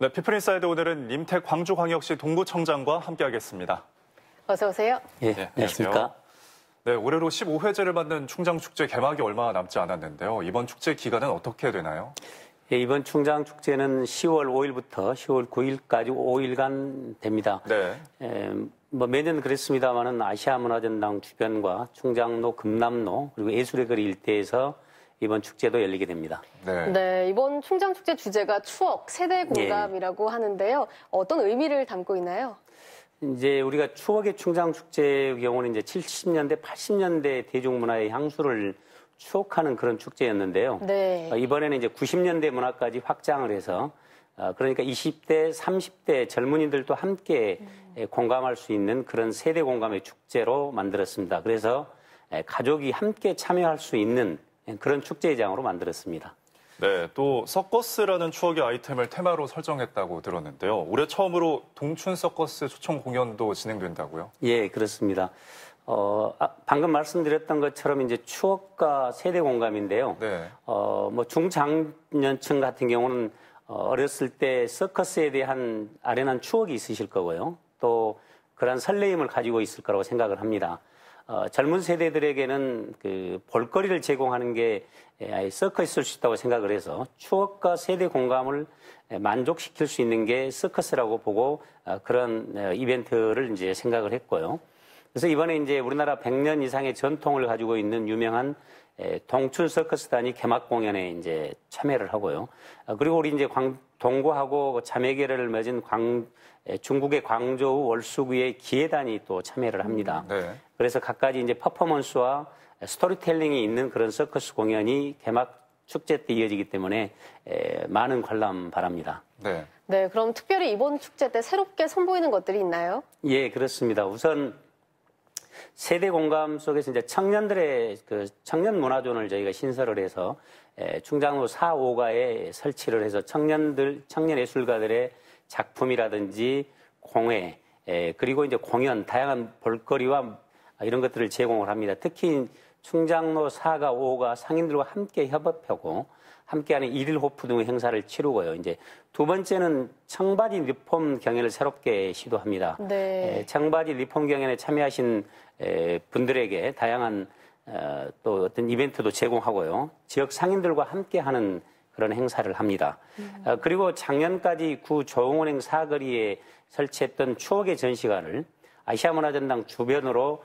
네, 피프린사이드 오늘은 임택 광주광역시 동구청장과 함께하겠습니다. 어서 오세요. 예, 네, 안녕하십니까. 네, 올해로 15회째를 맞는 충장축제 개막이 얼마 남지 않았는데요. 이번 축제 기간은 어떻게 되나요? 예, 이번 충장축제는 10월 5일부터 10월 9일까지 5일간 됩니다. 네. 에, 예, 뭐 매년 그랬습니다마는 아시아문화전당 주변과 충장로, 금남로 그리고 예술의 거리 그 일대에서 이번 축제도 열리게 됩니다. 네. 네 이번 충장 축제 주제가 추억, 세대 예. 공감이라고 네. 하는데요. 어떤 의미를 담고 있나요? 이제 우리가 추억의 충장 축제의 경우는 이제 70년대, 80년대 대중문화의 향수를 추억하는 그런 축제였는데요. 네. 어, 이번에는 이제 90년대 문화까지 확장을 해서 어, 그러니까 20대, 30대 젊은이들도 함께 음. 공감할 수 있는 그런 세대 공감의 축제로 만들었습니다. 그래서 가족이 함께 참여할 수 있는 예, 그런 축제의장으로 만들었습니다. 네, 또 서커스라는 추억의 아이템을 테마로 설정했다고 들었는데요. 올해 처음으로 동춘 서커스 초청 공연도 진행된다고요? 예, 그렇습니다. 어, 아, 방금 말씀드렸던 것처럼 이제 추억과 세대 공감인데요. 네. 어, 뭐 중장년층 같은 경우는 어, 어렸을 때 서커스에 대한 아련한 추억이 있으실 거고요. 또 그러한 설레임을 가지고 있을 거라고 생각을 합니다. 어, 젊은 세대들에게는 그 볼거리를 제공하는 게 예, 아예 서커 있을 수 있다고 생각을 해서 추억과 세대 공감을 예, 만족시킬 수 있는 게 서커스라고 보고 어, 그런 어, 이벤트를 이제 생각을 했고요. 그래서 이번에 이제 우리나라 100년 이상의 전통을 가지고 있는 유명한 예, 동춘 서커스단이 개막 공연에 이제 참여를 하고요. 아, 그리고 우리 이제 광, 동구하고 자매계를 맺은 광, 예, 중국의 광저우 월수구의 기회단이또 참여를 합니다. 음, 네. 그래서 각가지 이제 퍼포먼스와 스토리텔링이 있는 그런 서커스 공연이 개막 축제 때 이어지기 때문에 예, 많은 관람 바랍니다. 네. 네, 그럼 특별히 이번 축제 때 새롭게 선보이는 것들이 있나요? 예, 그렇습니다. 우선 세대 공감 속에서 이제 청년들의 그 청년 문화존을 저희가 신설을 해서 충장로 4, 5가에 설치를 해서 청년들, 청년 예술가들의 작품이라든지 공예, 그리고 이제 공연, 다양한 볼거리와 이런 것들을 제공을 합니다. 특히 충장로 4가, 5가 상인들과 함께 협업하고 함께하는 일일호프 등의 행사를 치르고요. 이제 두 번째는 청바지 리폼 경연을 새롭게 시도합니다. 네. 에, 청바지 리폼 경연에 참여하신 에, 분들에게 다양한 어, 또 어떤 이벤트도 제공하고요. 지역 상인들과 함께하는 그런 행사를 합니다. 음. 어, 그리고 작년까지 구 조홍은행 사거리에 설치했던 추억의 전시관을 아시아문화전당 주변으로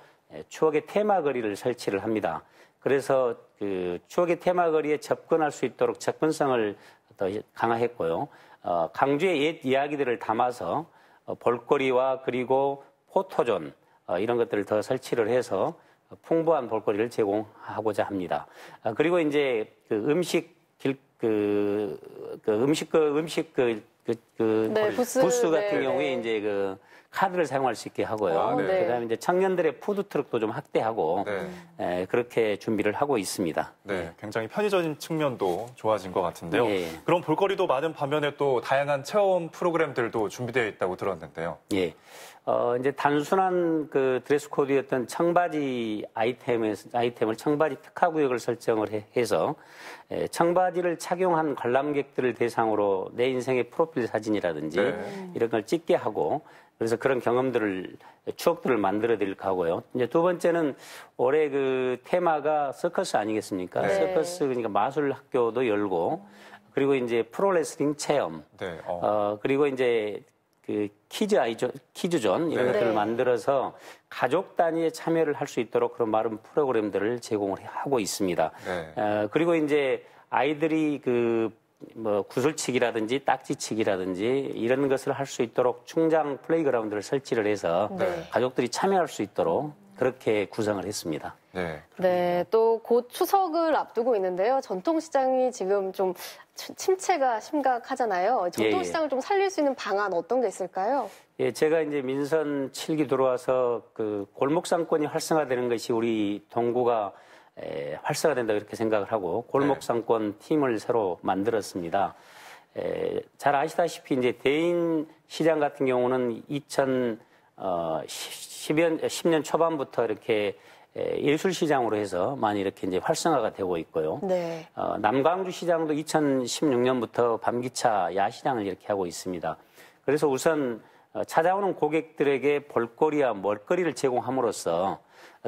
추억의 테마거리를 설치를 합니다. 그래서 그 추억의 테마거리에 접근할 수 있도록 접근성을 더 강화했고요. 어, 강주의 옛 이야기들을 담아서 어, 볼거리와 그리고 포토존 어, 이런 것들을 더 설치를 해서 풍부한 볼거리를 제공하고자 합니다. 아, 그리고 이제 그 음식 길, 그, 그 음식 그 음식 그 그, 그 네, 부스, 부스, 같은 네, 경우에 네. 이제 그 카드를 사용할 수 있게 하고요. 아, 네. 그다음에 이제 청년들의 푸드 트럭도 좀 확대하고 에, 네. 예, 그렇게 준비를 하고 있습니다. 네, 예. 굉장히 편의적인 측면도 좋아진 것 같은데요. 예, 그럼 볼거리도 많은 반면에 또 다양한 체험 프로그램들도 준비되어 있다고 들었는데요. 예. 어, 이제 단순한 그 드레스 코드였던 청바지 아이템에, 아이템을 청바지 특화구역을 설정을 해, 해서 에, 예, 청바지를 착용한 관람객들을 대상으로 내 인생의 프로필 사진이라든지 네. 이런 걸 찍게 하고 그래서 그런 경험들을 추억들을 만들어드릴까 하고요. 이제 두 번째는 올해 그 테마가 서커스 아니겠습니까? 네. 서커스 그러니까 마술 학교도 열고 그리고 이제 프로레슬링 체험. 네, 어. 어. 그리고 이제 그 키즈 아이존, 키즈존 이런 네. 것들을 만들어서 가족 단위의 참여를 할 수 있도록 그런 많은 프로그램들을 제공을 하고 있습니다. 네. 어, 그리고 이제 아이들이 그 뭐 구슬치기라든지 딱지치기라든지 이런 것을 할 수 있도록 충장 플레이그라운드를 설치를 해서 네. 가족들이 참여할 수 있도록 그렇게 구상을 했습니다. 네. 네, 또 곧 추석을 앞두고 있는데요. 전통시장이 지금 좀 침체가 심각하잖아요. 전통시장을 예, 예. 좀 살릴 수 있는 방안 어떤 게 있을까요? 예, 제가 이제 민선 7기 들어와서 그 골목상권이 활성화되는 것이 우리 동구가 에, 활성화된다 이렇게 생각을 하고 골목상권 네. 팀을 새로 만들었습니다. 에, 잘 아시다시피 이제 대인 시장 같은 경우는 2000 어, 10년, 10년 초반부터 이렇게 예술 시장으로 해서 많이 이렇게 이제 활성화가 되고 있고요. 네. 어, 남광주 시장도 2016년부터 밤기차 야시장을 이렇게 하고 있습니다. 그래서 우선 어, 찾아오는 고객들에게 볼거리와 먹거리를 제공함으로써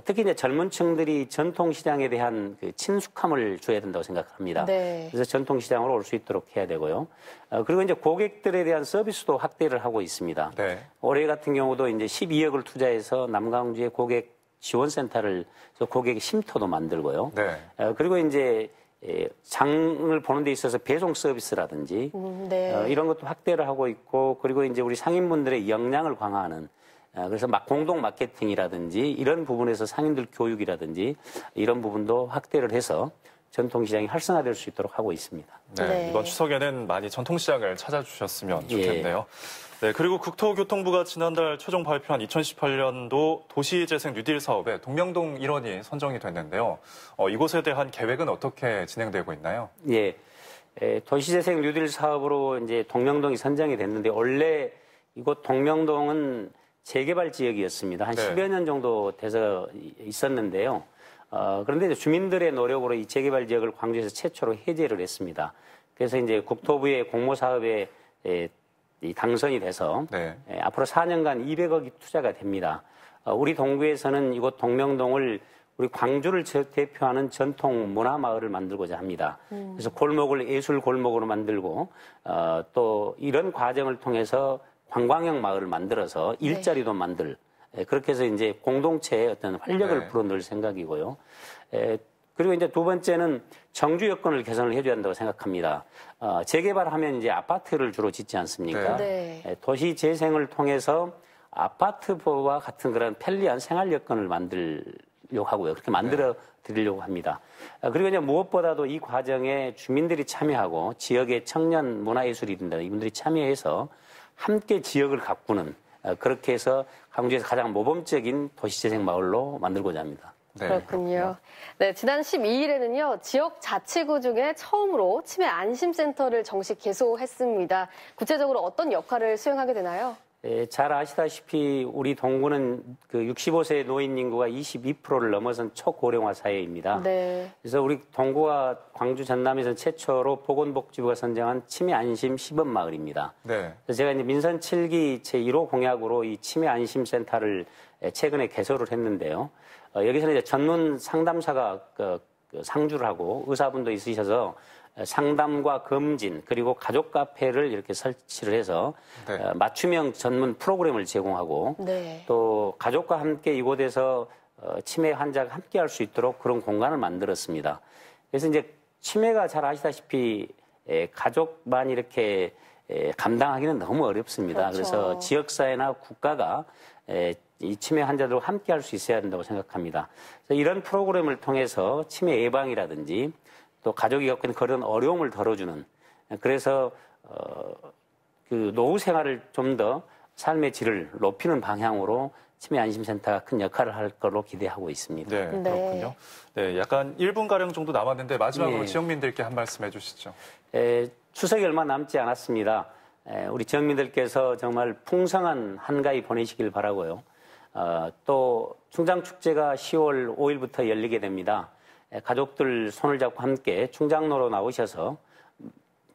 특히 이제 젊은 층들이 전통시장에 대한 그 친숙함을 줘야 된다고 생각합니다. 네. 그래서 전통시장으로 올 수 있도록 해야 되고요. 어, 그리고 이제 고객들에 대한 서비스도 확대를 하고 있습니다. 네. 올해 같은 경우도 이제 12억을 투자해서 남강주의 고객 지원센터를 고객 쉼터도 만들고요. 네. 어, 그리고 이제 예, 장을 보는 데 있어서 배송 서비스라든지 음, 네. 어, 이런 것도 확대를 하고 있고 그리고 이제 우리 상인분들의 역량을 강화하는 어, 그래서 막 공동 마케팅이라든지 이런 부분에서 상인들 교육이라든지 이런 부분도 확대를 해서 전통시장이 활성화될 수 있도록 하고 있습니다. 네, 네. 이번 추석에는 많이 전통시장을 찾아주셨으면 예. 좋겠네요. 예. 네, 그리고 국토교통부가 지난달 최종 발표한 2018년도 도시재생 뉴딜 사업에 동명동 일원이 선정이 됐는데요. 어, 이곳에 대한 계획은 어떻게 진행되고 있나요? 예, 에, 도시재생 뉴딜 사업으로 이제 동명동이 선정이 됐는데 원래 이곳 동명동은 재개발 지역이었습니다. 한 네. 10여 년 정도 돼서 있었는데요. 어, 그런데 주민들의 노력으로 이 재개발 지역을 광주에서 최초로 해제를 했습니다. 그래서 이제 국토부의 공모 사업에 에, 예, 이 당선이 돼서 네. 에, 예, 앞으로 4년간 200억이 투자가 됩니다. 어, 우리 동구에서는 이곳 동명동을 우리 광주를 대표하는 전통 문화 마을을 만들고자 합니다. 음. 그래서 골목을 예술 골목으로 만들고 어, 또 이런 과정을 통해서 관광형 마을을 만들어서 네. 일자리도 네. 만들 예, 그렇게 해서 이제 공동체의 어떤 활력을 네. 불어넣을 생각이고요. 예, 그리고 이제 두 번째는 정주 여건을 개선을 해줘야 한다고 생각합니다. 어, 재개발하면 이제 아파트를 주로 짓지 않습니까? 네. 네. 예, 도시 재생을 통해서 아파트와 같은 그런 편리한 생활 여건을 만들려고 하고요. 그렇게 네. 만들어 드리려고 합니다. 아, 그리고 이제 무엇보다도 이 과정에 주민들이 참여하고 지역의 청년 문화예술이인다 이분들이 참여해서 함께 지역을 가꾸는 어, 그렇게 해서 광주에서 가장 모범적인 도시재생 마을로 만들고자 합니다. 네, 그렇군요. 네, 지난 12일에는요, 지역 자치구 중에 처음으로 치매 안심센터를 정식 개소했습니다. 구체적으로 어떤 역할을 수행하게 되나요? 예, 잘 아시다시피 우리 동구는 그 65세 노인 인구가 22%를 넘어선 초고령화 사회입니다. 네. 그래서 우리 동구가 광주 전남에서 최초로 보건복지부가 선정한 치매 안심 시범 마을입니다. 네. 그래서 제가 이제 민선 7기 제1호 공약으로 이 치매 안심 센터를 최근에 개설을 했는데요. 어, 여기서는 이제 전문 상담사가 그 상주를 하고 의사분도 있으셔서 상담과 검진 그리고 가족 카페를 이렇게 설치를 해서 네. 어, 맞춤형 전문 프로그램을 제공하고 네. 또 가족과 함께 이곳에서 어, 치매 환자가 함께 할 수 있도록 그런 공간을 만들었습니다. 그래서 이제 치매가 잘 아시다시피 예, 가족만 이렇게 예, 감당하기는 너무 어렵습니다. 그렇죠. 그래서 지역사회나 국가가 예, 이 치매 환자들과 함께 할 수 있어야 된다고 생각합니다. 이런 프로그램을 통해서 치매 예방이라든지 또 가족이 겪은 그런 어려움을 덜어주는 그래서 어, 그 노후 생활을 좀더 삶의 질을 높이는 방향으로 치매 안심센터가 큰 역할을 할 걸로 기대하고 있습니다. 네, 네. 그렇군요. 네, 약간 1분 가량 정도 남았는데 마지막으로 네. 지역민들께 한 말씀 해주시죠. 에, 추석이 얼마 남지 않았습니다. 에, 우리 지역민들께서 정말 풍성한 한가위 보내시길 바라고요. 어, 또 충장축제가 10월 5일부터 열리게 됩니다. 에, 가족들 손을 잡고 함께 충장로로 나오셔서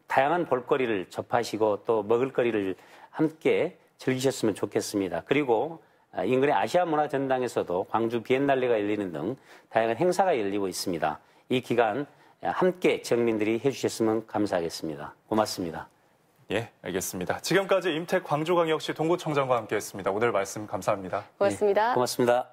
다양한 볼거리를 접하시고 또 먹을거리를 함께 즐기셨으면 좋겠습니다. 그리고 아, 인근의 아시아 문화 전당에서도 광주 비엔날레가 열리는 등 다양한 행사가 열리고 있습니다. 이 기간 아, 함께 정민들이 해주셨으면 감사하겠습니다. 고맙습니다. 예, 알겠습니다. 지금까지 임택 광주광역시 동구청장과 함께했습니다. 오늘 말씀 감사합니다. 고맙습니다. 예, 고맙습니다.